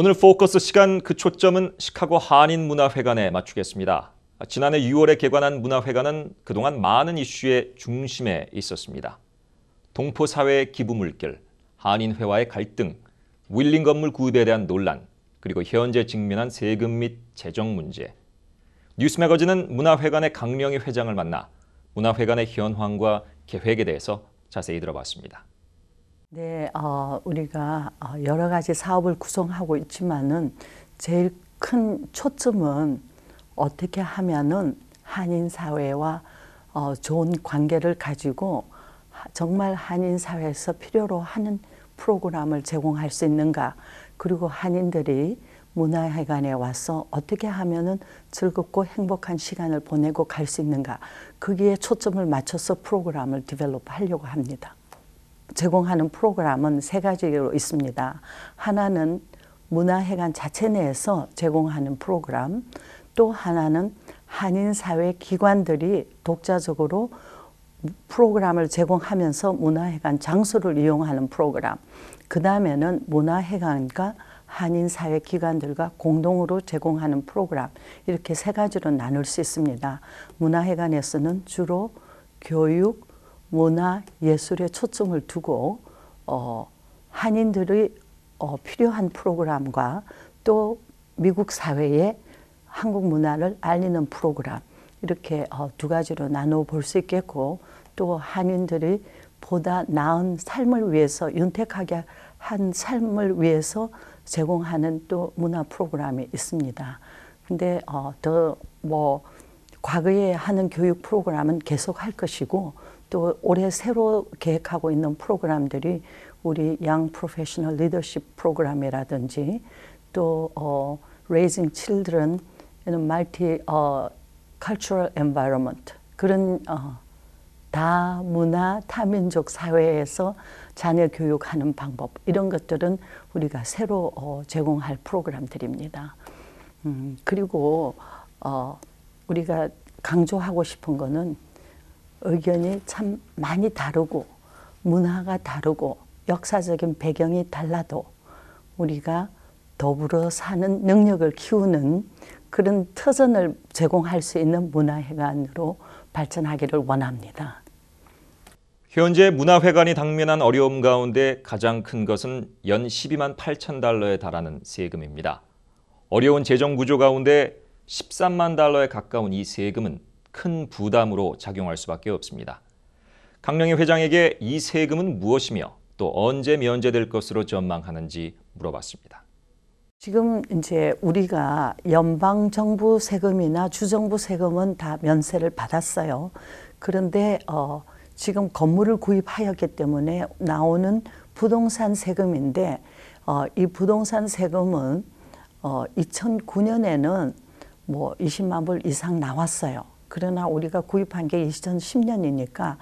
오늘 포커스 시간 그 초점은 시카고 한인문화회관에 맞추겠습니다. 지난해 6월에 개관한 문화회관은 그동안 많은 이슈의 중심에 있었습니다. 동포사회의 기부물결, 한인회와의 갈등, 윌링 건물 구입에 대한 논란, 그리고 현재 직면한 세금 및 재정 문제. 뉴스매거진은 문화회관의 강명희 회장을 만나 문화회관의 현황과 계획에 대해서 자세히 들어봤습니다. 네, 어, 우리가 어, 여러 가지 사업을 구성하고 있지만은 제일 큰 초점은 어떻게 하면은 한인 사회와 어, 좋은 관계를 가지고 정말 한인 사회에서 필요로 하는 프로그램을 제공할 수 있는가 그리고 한인들이 문화회관에 와서 어떻게 하면은 즐겁고 행복한 시간을 보내고 갈 수 있는가 거기에 초점을 맞춰서 프로그램을 디벨롭 하려고 합니다. 제공하는 프로그램은 세 가지로 있습니다. 하나는 문화회관 자체 내에서 제공하는 프로그램, 또 하나는 한인사회 기관들이 독자적으로 프로그램을 제공하면서 문화회관 장소를 이용하는 프로그램, 그 다음에는 문화회관과 한인사회 기관들과 공동으로 제공하는 프로그램, 이렇게 세 가지로 나눌 수 있습니다. 문화회관에서는 주로 교육, 문화 예술에 초점을 두고 어, 한인들의 어, 필요한 프로그램과 또 미국 사회에 한국 문화를 알리는 프로그램 이렇게 어, 두 가지로 나눠 볼 수 있겠고 또 한인들이 보다 나은 삶을 위해서 윤택하게 한 삶을 위해서 제공하는 또 문화 프로그램이 있습니다. 근데 어, 더뭐 과거에 하는 교육 프로그램은 계속 할 것이고 또 올해 새로 계획하고 있는 프로그램들이 우리 양 프로페셔널 리더십 프로그램이라든지 또 어, Raising Children in a Multi 어, Cultural Environment 그런 어, 다문화 다민족 사회에서 자녀 교육하는 방법 이런 것들은 우리가 새로 어, 제공할 프로그램들입니다. 음, 그리고 어, 우리가 강조하고 싶은 거는 의견이 참 많이 다르고 문화가 다르고 역사적인 배경이 달라도 우리가 더불어 사는 능력을 키우는 그런 터전을 제공할 수 있는 문화회관으로 발전하기를 원합니다. 현재 문화회관이 당면한 어려움 가운데 가장 큰 것은 연 12만 8천 달러에 달하는 세금입니다. 어려운 재정 구조 가운데 13만 달러에 가까운 이 세금은 큰 부담으로 작용할 수밖에 없습니다. 강령희 회장에게 이 세금은 무엇이며 또 언제 면제될 것으로 전망하는지 물어봤습니다. 지금 이제 우리가 연방 정부 세금이나 주정부 세금은 다 면세를 받았어요. 그런데 어, 지금 건물을 구입하였기 때문에 나오는 부동산 세금인데 어, 이 부동산 세금은 어, 2009년에는 뭐 20만 불 이상 나왔어요. 그러나 우리가 구입한 게 2010년이니까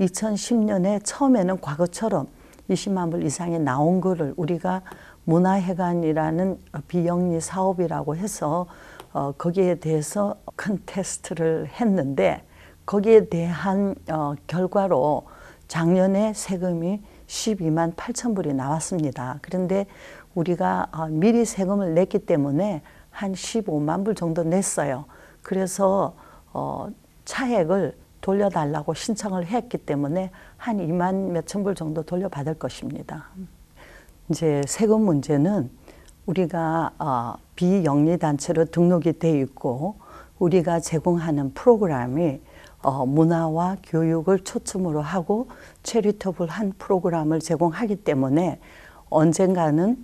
2010년에 처음에는 과거처럼 20만 불 이상이 나온 거를 우리가 문화회관이라는 비영리 사업이라고 해서 어, 거기에 대해서 컨테스트를 했는데 거기에 대한 어, 결과로 작년에 세금이 12만 8천 불이 나왔습니다. 그런데 우리가 어, 미리 세금을 냈기 때문에 한 15만 불 정도 냈어요. 그래서 어, 차액을 돌려달라고 신청을 했기 때문에 한 2만 몇천 불 정도 돌려받을 것입니다. 이제 세금 문제는 우리가 어, 비영리 단체로 등록이 돼 있고 우리가 제공하는 프로그램이 어, 문화와 교육을 초점으로 하고 체리터블한 프로그램을 제공하기 때문에 언젠가는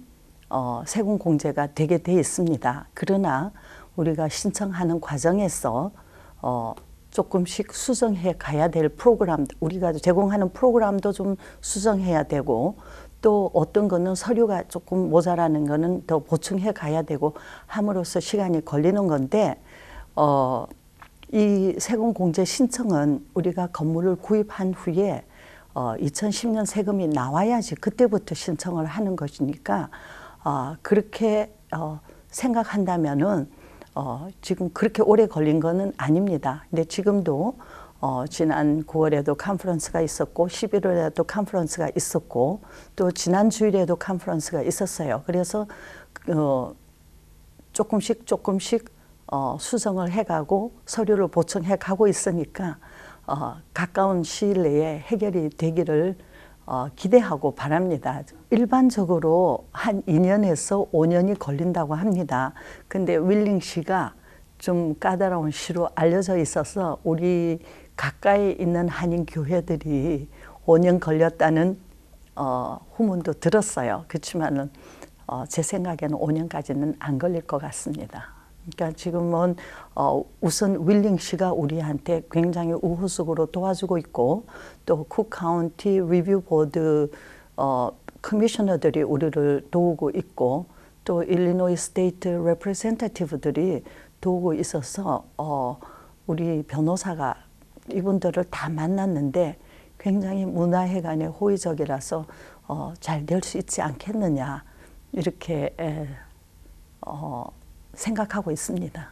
어, 세금 공제가 되게 돼 있습니다. 그러나 우리가 신청하는 과정에서 어, 조금씩 수정해 가야 될 프로그램, 우리가 제공하는 프로그램도 좀 수정해야 되고, 또 어떤 거는 서류가 조금 모자라는 거는 더 보충해 가야 되고 함으로써 시간이 걸리는 건데, 어, 이 세금 공제 신청은 우리가 건물을 구입한 후에 어, 2010년 세금이 나와야지 그때부터 신청을 하는 것이니까 어, 그렇게 어, 생각한다면은 어, 지금 그렇게 오래 걸린 거는 아닙니다. 근데 지금도 어, 지난 9월에도 컨퍼런스가 있었고 11월에도 컨퍼런스가 있었고 또 지난 주일에도 컨퍼런스가 있었어요. 그래서 그, 어, 조금씩 조금씩 어, 수정을 해가고 서류를 보충해 가고 있으니까 어, 가까운 시일 내에 해결이 되기를 어, 기대하고 바랍니다. 일반적으로 한 2년에서 5년이 걸린다고 합니다. 근데 윌링 씨가 좀 까다로운 시로 알려져 있어서 우리 가까이 있는 한인 교회들이 5년 걸렸다는 어, 후문도 들었어요. 그렇지만은 어, 제 생각에는 5년까지는 안 걸릴 것 같습니다. 그러니까 지금은 어, 우선 윌링 씨가 우리한테 굉장히 우호적으로 도와주고 있고 또 쿡 카운티 리뷰 보드 어, 커미셔너들이 우리를 도우고 있고 또 일리노이 스테이트 레프레젠테티브들이 도우고 있어서 어, 우리 변호사가 이분들을 다 만났는데 굉장히 문화회관의 호의적이라서 어, 잘 될 수 있지 않겠느냐 이렇게 에, 어, 생각하고 있습니다.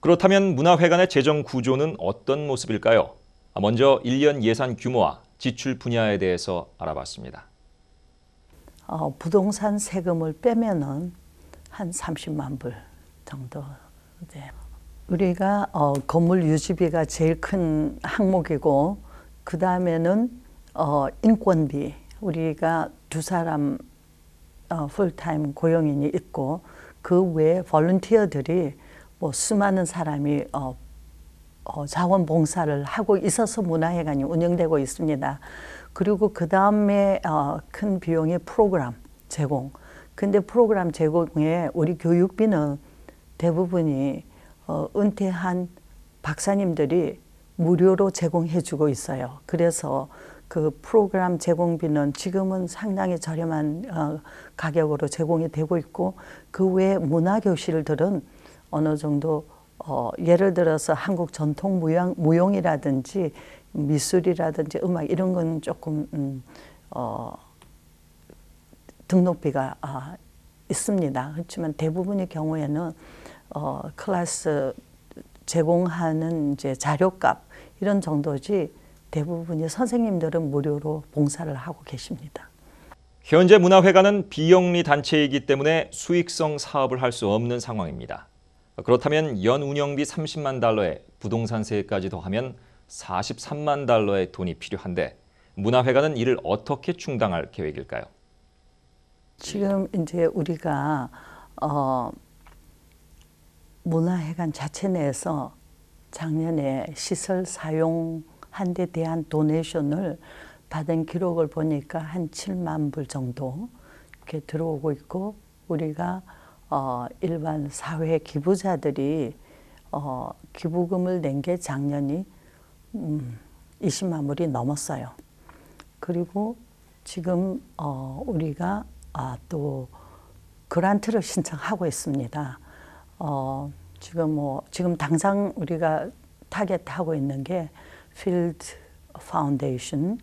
그렇다면 문화회관의 재정 구조는 어떤 모습일까요? 아, 먼저 1년 예산 규모와 지출 분야에 대해서 알아봤습니다. 어, 부동산 세금을 빼면은 한 30만 불 정도. 이 네. 우리가 어, 건물 유지비가 제일 큰 항목이고 그 다음에는 어, 인건비. 우리가 두 사람 어, 풀타임 고용인이 있고 그 외에 볼런티어들이 뭐 수많은 사람이 어, 어, 자원봉사를 하고 있어서 문화회관이 운영되고 있습니다. 그리고 그 다음에 어, 큰 비용의 프로그램 제공. 근데 프로그램 제공에 우리 교육비는 대부분이 어, 은퇴한 박사님들이 무료로 제공해주고 있어요. 그래서 그 프로그램 제공비는 지금은 상당히 저렴한 어, 가격으로 제공이 되고 있고 그 외 문화 교실들은 어느 정도 어, 예를 들어서 한국 전통 무용, 무용이라든지 미술이라든지 음악 이런 건 조금 음, 어, 등록비가 아, 있습니다. 그렇지만 대부분의 경우에는 어, 클래스 제공하는 이제 자료값 이런 정도지 대부분이 선생님들은 무료로 봉사를 하고 계십니다. 현재 문화회관은 비영리 단체이기 때문에 수익성 사업을 할 수 없는 상황입니다. 그렇다면 연 운영비 30만 달러에 부동산세까지 더하면 43만 달러의 돈이 필요한데 문화회관은 이를 어떻게 충당할 계획일까요? 지금 이제 우리가 어, 문화회관 자체 내에서 작년에 시설 사용 한데 대한 도네이션을 받은 기록을 보니까 한 7만 불 정도 이렇게 들어오고 있고 우리가 어, 일반 사회 기부자들이 어, 기부금을 낸 게 작년이 음, 20만 불이 넘었어요. 그리고 지금 어, 우리가 아, 또 그란트를 신청하고 있습니다. 어, 지금 뭐 지금 당장 우리가 타겟하고 있는 게 필드 파운데이션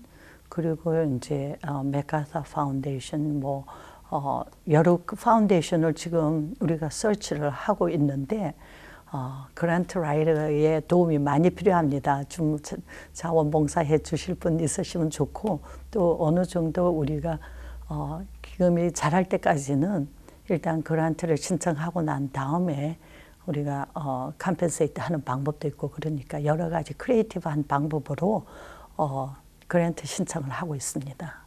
그리고 이제 메카사 어, 파운데이션 뭐 어, 여러 파운데이션을 그 지금 우리가 서치를 하고 있는데 어, 그랜트 라이더의 도움이 많이 필요합니다. 좀 자원봉사해 주실 분 있으시면 좋고 또 어느 정도 우리가 어, 기금이 자랄 때까지는 일단 그란트를 신청하고 난 다음에 우리가 어, 컴펜세이트 하는 방법도 있고 그러니까 여러 가지 크리에이티브한 방법으로 어, 그랜트 신청을 하고 있습니다.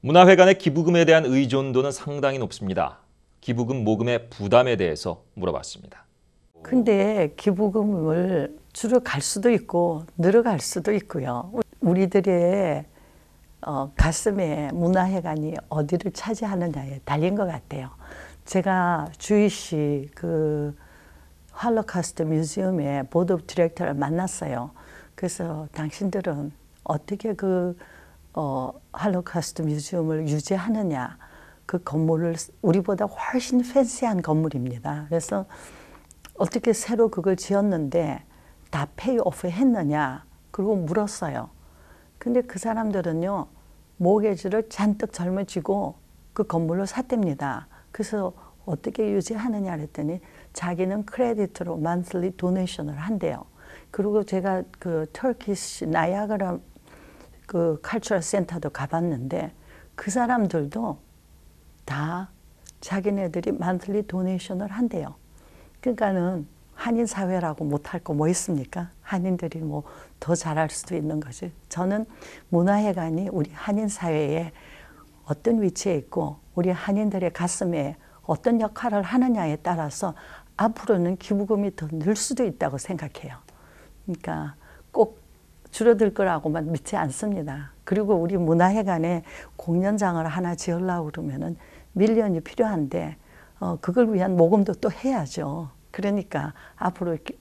문화회관의 기부금에 대한 의존도는 상당히 높습니다. 기부금 모금의 부담에 대해서 물어봤습니다. 근데 기부금을 줄어갈 수도 있고 늘어갈 수도 있고요. 우리들의 어, 가슴에 문화회관이 어디를 차지하느냐에 달린 것 같아요. 제가 주희씨 그 할로카스트 뮤지엄의 보드 오브 디렉터를 만났어요. 그래서 당신들은 어떻게 그 어, 할로카스트 뮤지엄을 유지하느냐 그 건물을 우리보다 훨씬 팬시한 건물입니다. 그래서 어떻게 새로 그걸 지었는데 다 페이오프 했느냐 그리고 물었어요. 근데 그 사람들은요 모게지를 잔뜩 젊어지고 그 건물로 샀답니다. 그래서 어떻게 유지하느냐 그랬더니 자기는 크레딧으로 만슬리 도네이션을 한대요. 그리고 제가 그 터키시 나야가라 그 칼처럴 센터도 가봤는데 그 사람들도 다 자기네들이 만슬리 도네이션을 한대요. 그러니까는 한인 사회라고 못할 거 뭐 있습니까? 한인들이 뭐 더 잘할 수도 있는 거지. 저는 문화회관이 우리 한인 사회에 어떤 위치에 있고 우리 한인들의 가슴에 어떤 역할을 하느냐에 따라서 앞으로는 기부금이 더 늘 수도 있다고 생각해요. 그러니까 꼭 줄어들 거라고만 믿지 않습니다. 그리고 우리 문화회관에 공연장을 하나 지으려고 그러면은 밀리언이 필요한데 어, 그걸 위한 모금도 또 해야죠. 그러니까 앞으로 기,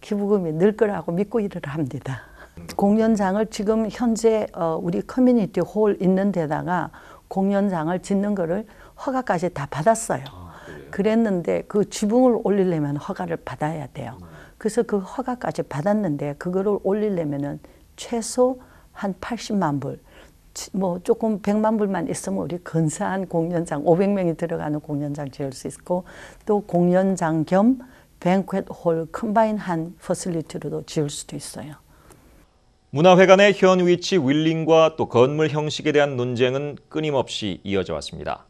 기부금이 늘 거라고 믿고 일을 합니다. 공연장을 지금 현재 어, 우리 커뮤니티 홀 있는 데다가 공연장을 짓는 거를 허가까지 다 받았어요. 그랬는데 그 지붕을 올리려면 허가를 받아야 돼요. 그래서 그 허가까지 받았는데 그거를 올리려면은 최소 한 80만 불, 뭐 조금 100만 불만 있으면 우리 근사한 공연장 500명이 들어가는 공연장 지을 수 있고 또 공연장 겸 뱅크엣 홀 컴바인한 퍼실리티로도 지을 수도 있어요. 문화회관의 현 위치 윌링과 또 건물 형식에 대한 논쟁은 끊임없이 이어져 왔습니다.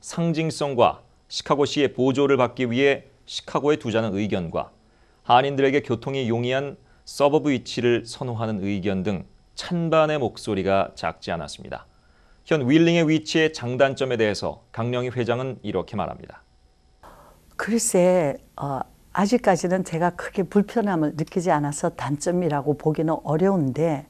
상징성과 시카고시의 보조를 받기 위해 시카고에 두자는 의견과 한인들에게 교통이 용이한 서버브 위치를 선호하는 의견 등 찬반의 목소리가 작지 않았습니다. 현 윌링의 위치의 장단점에 대해서 강령희 회장은 이렇게 말합니다. 글쎄 어, 아직까지는 제가 크게 불편함을 느끼지 않아서 단점이라고 보기는 어려운데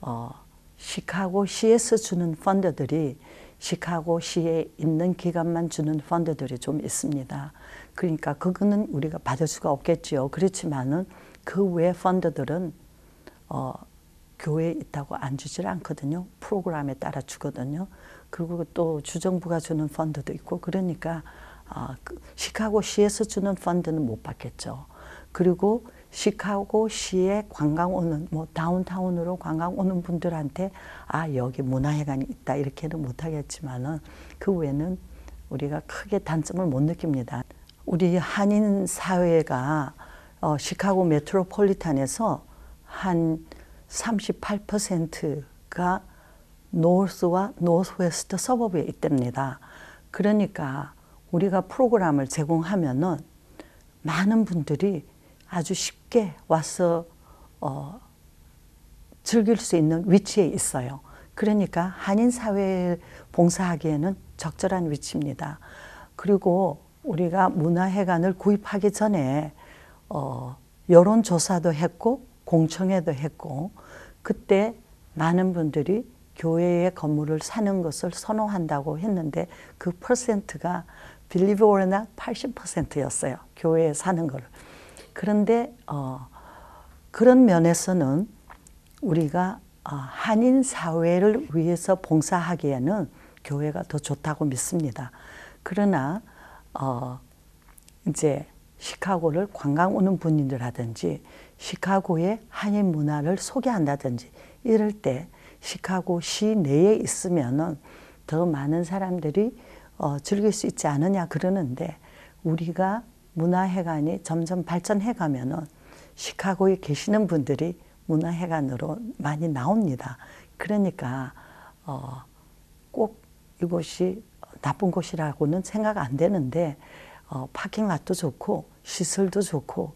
어, 시카고 CS 주는 펀드들이 시카고 시에 있는 기관만 주는 펀드들이 좀 있습니다. 그러니까 그거는 우리가 받을 수가 없겠지요. 그렇지만은 그 외 펀드들은 어, 교회에 있다고 안 주질 않거든요. 프로그램에 따라 주거든요. 그리고 또 주정부가 주는 펀드도 있고 그러니까 아, 그 시카고 시에서 주는 펀드는 못 받겠죠. 그리고 시카고시의 관광 오는 뭐 다운타운으로 관광 오는 분들한테 아 여기 문화회관이 있다 이렇게는 못하겠지만은 그 외에는 우리가 크게 단점을 못 느낍니다. 우리 한인 사회가 어, 시카고 메트로폴리탄에서 한 38%가 노스와 노스웨스트 서버브에 있답니다. 그러니까 우리가 프로그램을 제공하면은 많은 분들이 아주 쉽게 와서 어, 즐길 수 있는 위치에 있어요. 그러니까 한인 사회에 봉사하기에는 적절한 위치입니다. 그리고 우리가 문화회관을 구입하기 전에 어, 여론조사도 했고 공청회도 했고 그때 많은 분들이 교회의 건물을 사는 것을 선호한다고 했는데 그 퍼센트가 빌리브 오르나 80%였어요. 교회에 사는 거를. 그런데 어, 그런 면에서는 우리가 어, 한인 사회를 위해서 봉사하기에는 교회가 더 좋다고 믿습니다. 그러나 어, 이제 시카고를 관광 오는 분이라든지 시카고의 한인 문화를 소개한다든지 이럴 때 시카고 시내에 있으면은 더 많은 사람들이 어, 즐길 수 있지 않느냐 그러는데 우리가 문화회관이 점점 발전해 가면은 시카고에 계시는 분들이 문화회관으로 많이 나옵니다. 그러니까 어, 꼭 이곳이 나쁜 곳이라고는 생각 안 되는데 어, 파킹맛도 좋고 시설도 좋고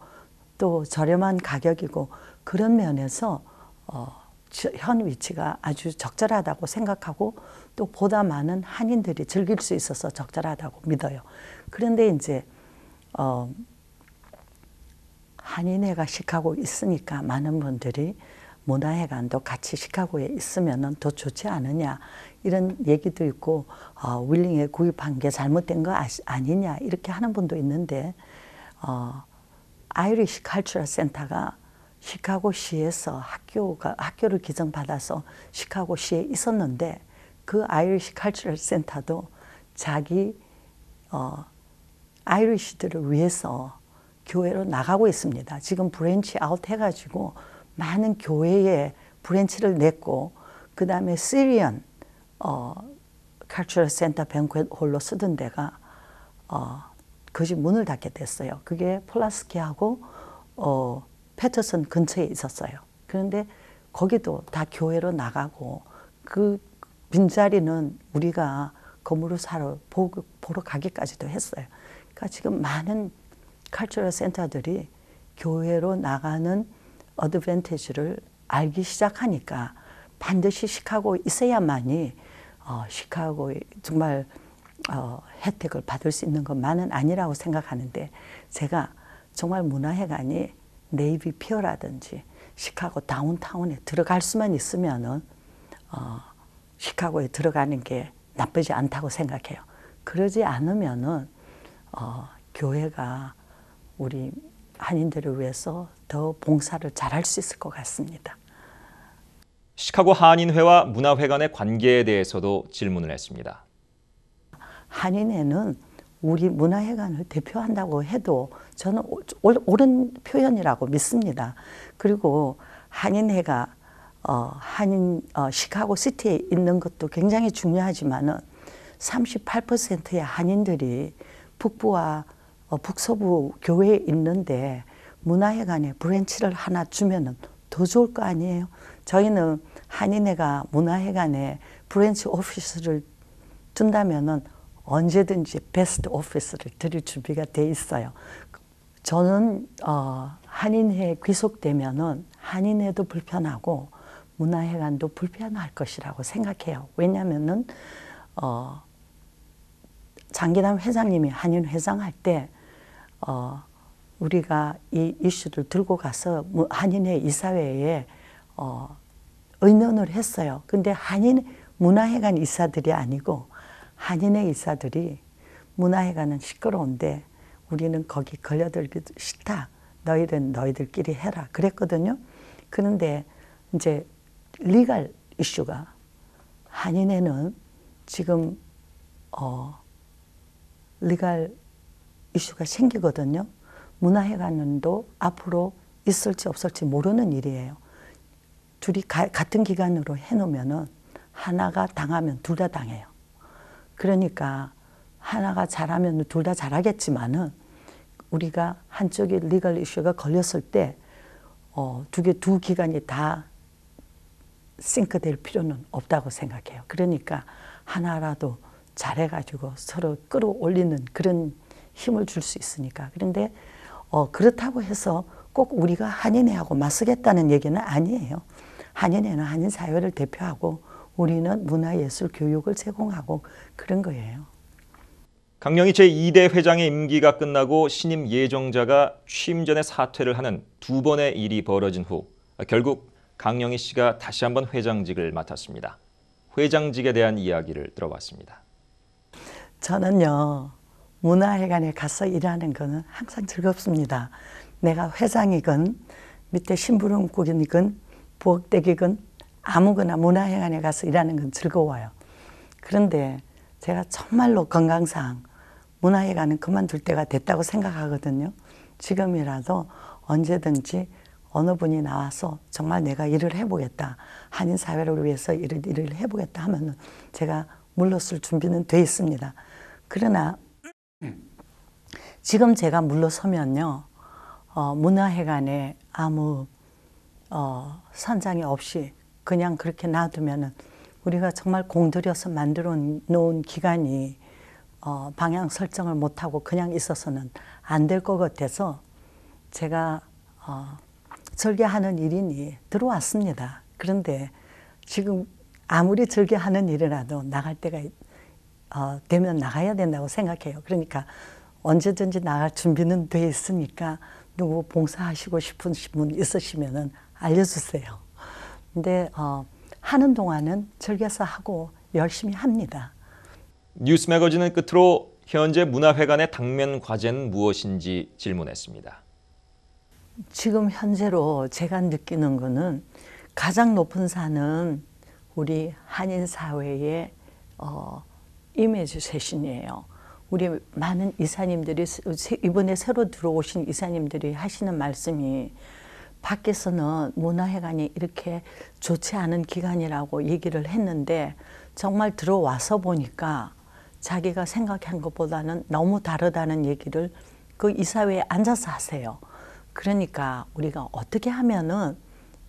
또 저렴한 가격이고 그런 면에서 어, 현 위치가 아주 적절하다고 생각하고 또 보다 많은 한인들이 즐길 수 있어서 적절하다고 믿어요. 그런데 이제 어, 한인회가 시카고 있으니까 많은 분들이 문화회관도 같이 시카고에 있으면 더 좋지 않느냐 이런 얘기도 있고 어, 윌링에 구입한 게 잘못된 거 아, 니냐 이렇게 하는 분도 있는데 어, 아이리시 칼츄럴 센터가 시카고시에서 학교가 학교를 기증받아서 시카고시에 있었는데 그 아이리시 칼츄럴 센터도 자기 어, 아이리시들을 위해서 교회로 나가고 있습니다. 지금 브랜치 아웃 해가지고 많은 교회에 브랜치를 냈고 그 다음에 시리언 어, c u l t u 뱅크 홀로 쓰던 데가 어, 그집 문을 닫게 됐어요. 그게 폴라스키하고 어, 패터슨 근처에 있었어요. 그런데 거기도 다 교회로 나가고 그 빈자리는 우리가 건물을 사러 보러 가기까지도 했어요. 그러니까 지금 많은 칼처럴 센터들이 교회로 나가는 어드밴티지를 알기 시작하니까 반드시 시카고 있어야만이 어, 시카고의 정말 어, 혜택을 받을 수 있는 것만은 아니라고 생각하는데 제가 정말 문화회관이 네이비 피어라든지 시카고 다운타운에 들어갈 수만 있으면은 어, 시카고에 들어가는 게 나쁘지 않다고 생각해요. 그러지 않으면은 어, 교회가 우리 한인들을 위해서 더 봉사를 잘할 수 있을 것 같습니다. 시카고 한인회와 문화회관의 관계에 대해서도 질문을 했습니다. 한인회는 우리 문화회관을 대표한다고 해도 저는 옳은 표현이라고 믿습니다. 그리고 한인회가 어, 한인 어, 시카고 시티에 있는 것도 굉장히 중요하지만은 38%의 한인들이 북부와 어, 북서부 교회에 있는데 문화회관에 브랜치를 하나 주면더 좋을 거 아니에요. 저희는 한인회가 문화회관에 브랜치 오피스를 준다면 언제든지 베스트 오피스를 드릴 준비가 돼 있어요. 저는 어, 한인회에 귀속되면 한인회도 불편하고 문화회관도 불편할 것이라고 생각해요. 왜냐면 어, 장기남 회장님이 한인 회장할 때 어, 우리가 이 이슈를 들고 가서 뭐 한인회 이사회에 어, 의논을 했어요. 근데 한인 문화회관 이사들이 아니고 한인회 이사들이 문화회관은 시끄러운데 우리는 거기 걸려들기 싫다. 너희들은 너희들끼리 해라. 그랬거든요. 그런데 이제 리갈 이슈가 한인회는 지금 어 리갈 이슈가 생기거든요. 문화회관도 앞으로 있을지 없을지 모르는 일이에요. 둘이 가, 같은 기간으로 해놓으면은 하나가 당하면 둘 다 당해요. 그러니까 하나가 잘하면 둘 다 잘하겠지만은 우리가 한쪽에 리걸 이슈가 걸렸을 때 어, 두 개, 두 기관이 다 싱크될 필요는 없다고 생각해요. 그러니까 하나라도 잘해가지고 서로 끌어올리는 그런 힘을 줄 수 있으니까. 그런데 어, 그렇다고 해서 꼭 우리가 한인회하고 맞서겠다는 얘기는 아니에요. 한인회는 한인 사회를 대표하고 우리는 문화예술 교육을 제공하고 그런 거예요. 강령희 제2대 회장의 임기가 끝나고 신임 예정자가 취임 전에 사퇴를 하는 두 번의 일이 벌어진 후 결국 강령희 씨가 다시 한번 회장직을 맡았습니다. 회장직에 대한 이야기를 들어봤습니다. 저는요, 문화회관에 가서 일하는 거는 항상 즐겁습니다. 내가 회장이건, 밑에 심부름꾼이건 부엌대기건, 아무거나 문화회관에 가서 일하는 건 즐거워요. 그런데 제가 정말로 건강상 문화회관은 그만둘 때가 됐다고 생각하거든요. 지금이라도 언제든지 어느 분이 나와서 정말 내가 일을 해보겠다. 한인 사회를 위해서 일을, 일을 해보겠다 하면은 제가 물러설 준비는 돼 있습니다. 그러나 지금 제가 물러서면요, 어, 문화회관에 아무 어, 선장이 없이 그냥 그렇게 놔두면은 우리가 정말 공들여서 만들어 놓은 기간이 어, 방향 설정을 못하고 그냥 있어서는 안 될 것 같아서 제가 어, 설계하는 일인이 들어왔습니다. 그런데 지금 아무리 즐겨 하는 일이라도 나갈 때가 어, 되면 나가야 된다고 생각해요. 그러니까 언제든지 나갈 준비는 돼 있으니까 누구 봉사하시고 싶은 분 있으시면은 알려주세요. 근데 어, 하는 동안은 즐겨서 하고 열심히 합니다. 뉴스 매거진은 끝으로 현재 문화회관의 당면 과제는 무엇인지 질문했습니다. 지금 현재로 제가 느끼는 거는 가장 높은 산은 우리 한인 사회의 어, 임해주세신이에요. 우리 많은 이사님들이 어, 이번에 새로 들어오신 이사님들이 하시는 말씀이 밖에서는 문화회관이 이렇게 좋지 않은 기간이라고 얘기를 했는데 정말 들어와서 보니까 자기가 생각한 것보다는 너무 다르다는 얘기를 그 이사회에 앉아서 하세요. 그러니까 우리가 어떻게 하면은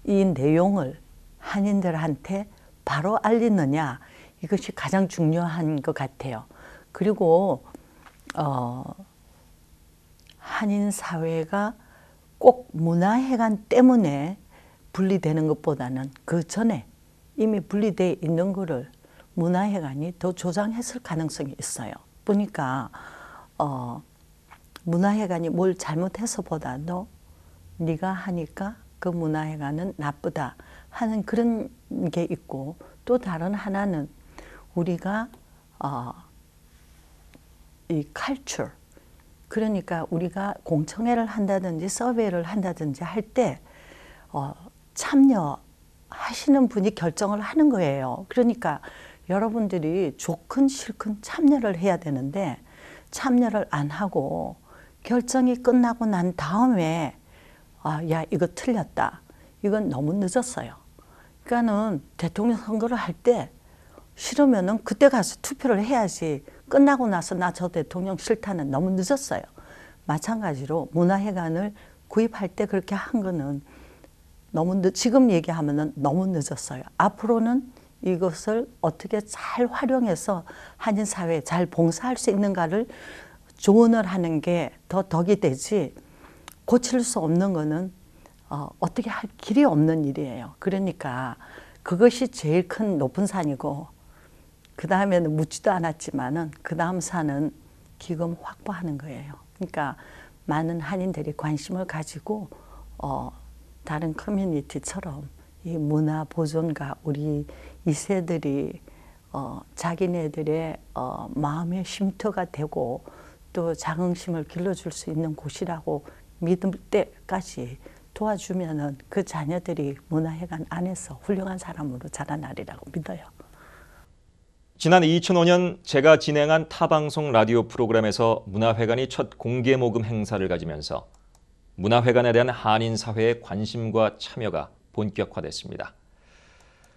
이 내용을 한인들한테 바로 알리느냐 이것이 가장 중요한 것 같아요. 그리고 어, 한인 사회가 꼭 문화회관 때문에 분리되는 것보다는 그 전에 이미 분리되 있는 거를 문화회관이 더 조장했을 가능성이 있어요. 보니까 어, 문화회관이 뭘 잘못해서보다도 네가 하니까 그 문화회관은 나쁘다. 하는 그런 게 있고 또 다른 하나는 우리가 어, 이 culture 그러니까 우리가 공청회를 한다든지 서베이를 한다든지 할때 어, 참여하시는 분이 결정을 하는 거예요. 그러니까 여러분들이 좋건 싫건 참여를 해야 되는데 참여를 안 하고 결정이 끝나고 난 다음에 아, 야 이거 틀렸다. 이건 너무 늦었어요. 그러니까는 대통령 선거를 할 때 싫으면은 그때 가서 투표를 해야지 끝나고 나서 나 저 대통령 싫다는 너무 늦었어요. 마찬가지로 문화회관을 구입할 때 그렇게 한 거는 너무 늦, 지금 얘기하면은 너무 늦었어요. 앞으로는 이것을 어떻게 잘 활용해서 한인 사회에 잘 봉사할 수 있는가를 조언을 하는 게 더 덕이 되지 고칠 수 없는 거는 어, 어떻게 할 길이 없는 일이에요. 그러니까 그것이 제일 큰 높은 산이고 그 다음에는 묻지도 않았지만은 그 다음 산은 기금 확보하는 거예요. 그러니까 많은 한인들이 관심을 가지고 어, 다른 커뮤니티처럼 이 문화 보존과 우리 이 세들이 어, 자기네들의 어, 마음의 쉼터가 되고 또 자긍심을 길러줄 수 있는 곳이라고 믿을 때까지 도와주면은 그 자녀들이 문화회관 안에서 훌륭한 사람으로 자라나리라고 믿어요. 지난 2005년 제가 진행한 타방송 라디오 프로그램에서 문화회관이 첫 공개 모금 행사를 가지면서 문화회관에 대한 한인 사회의 관심과 참여가 본격화됐습니다.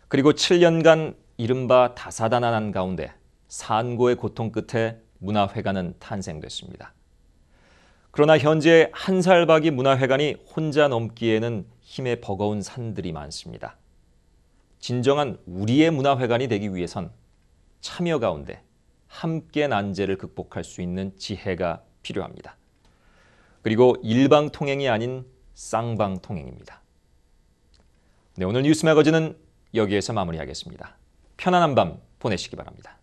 그리고 7년간 이른바 다사다난한 가운데 산고의 고통 끝에 문화회관은 탄생됐습니다. 그러나 현재 한살박이 문화회관이 혼자 넘기에는 힘에 버거운 산들이 많습니다. 진정한 우리의 문화회관이 되기 위해선 참여 가운데 함께 난제를 극복할 수 있는 지혜가 필요합니다. 그리고 일방통행이 아닌 쌍방통행입니다. 네, 오늘 뉴스 매거진은 여기에서 마무리하겠습니다. 편안한 밤 보내시기 바랍니다.